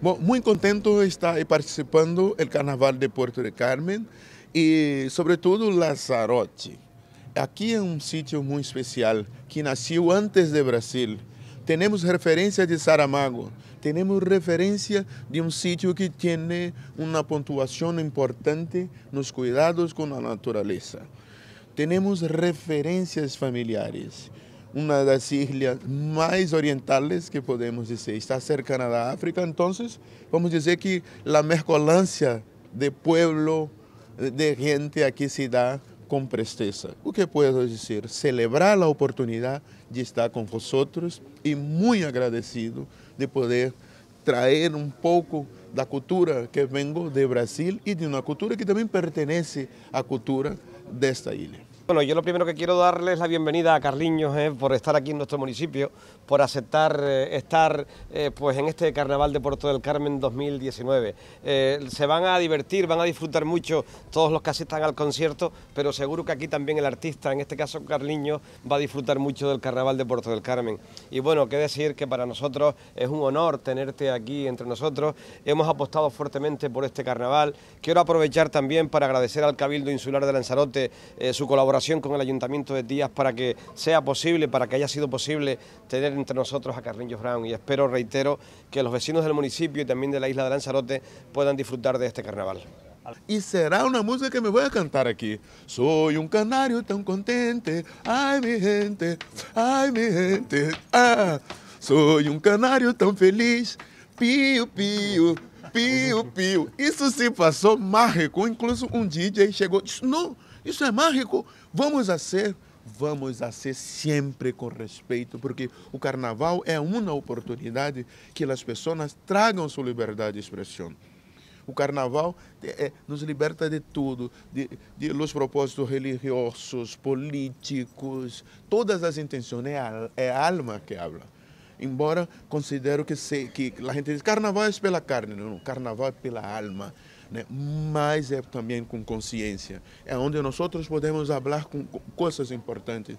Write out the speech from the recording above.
muy contento está participando el carnaval de Puerto de Carmen y sobre todo Lazarote. Aquí es un sitio muy especial que nació antes de Brasil. Tenemos referencias de Saramago, tenemos referencia de un sitio que tiene una puntuación importante los cuidados con la naturaleza. Tenemos referencias familiares. uma das ilhas mais orientais que podemos dizer, está cercana da África, então vamos dizer que a mercolância de pueblo, de gente aqui se dá com presteza. O que posso dizer? Celebrar a oportunidade de estar com vosotros e muito agradecido de poder trazer um pouco da cultura que vengo de Brasil e de uma cultura que também pertence à cultura desta ilha. Bueno, yo lo primero que quiero darles la bienvenida a Carliños eh, por estar aquí en nuestro municipio, por aceptar eh, estar eh, pues en este Carnaval de Puerto del Carmen 2019. se van a divertir, van a disfrutar mucho todos los que asistan al concierto, pero seguro que aquí también el artista, en este caso Carliños, va a disfrutar mucho del Carnaval de Puerto del Carmen. Y bueno, qué decir que para nosotros es un honor tenerte aquí entre nosotros. Hemos apostado fuertemente por este carnaval. Quiero aprovechar también para agradecer al Cabildo Insular de Lanzarote su colaboración con el Ayuntamiento de Díaz para que sea posible, para que haya sido posible tener entre nosotros a Carrillos Brown y espero, reitero, que los vecinos del municipio y también de la isla de Lanzarote puedan disfrutar de este carnaval. Y será una música que me voy a cantar aquí. Soy un canario tan contente, ay mi gente, ay mi gente, ah. Soy un canario tan feliz, pío, pío, pío, pío. Isso se passou mágico. Incluso un DJ llegó no Isso é mágico. Vamos a ser, vamos a ser sempre com respeito, porque o carnaval é uma oportunidade que as pessoas tragam sua liberdade de expressão. O carnaval é, nos liberta de tudo, de, de los propósitos religiosos, políticos, todas as intenções. É a, é a alma que habla embora considero que, se, que a gente diz carnaval é pela carne, não, carnaval é pela alma, né? mas é também com consciência. É onde nós podemos falar com, com coisas importantes.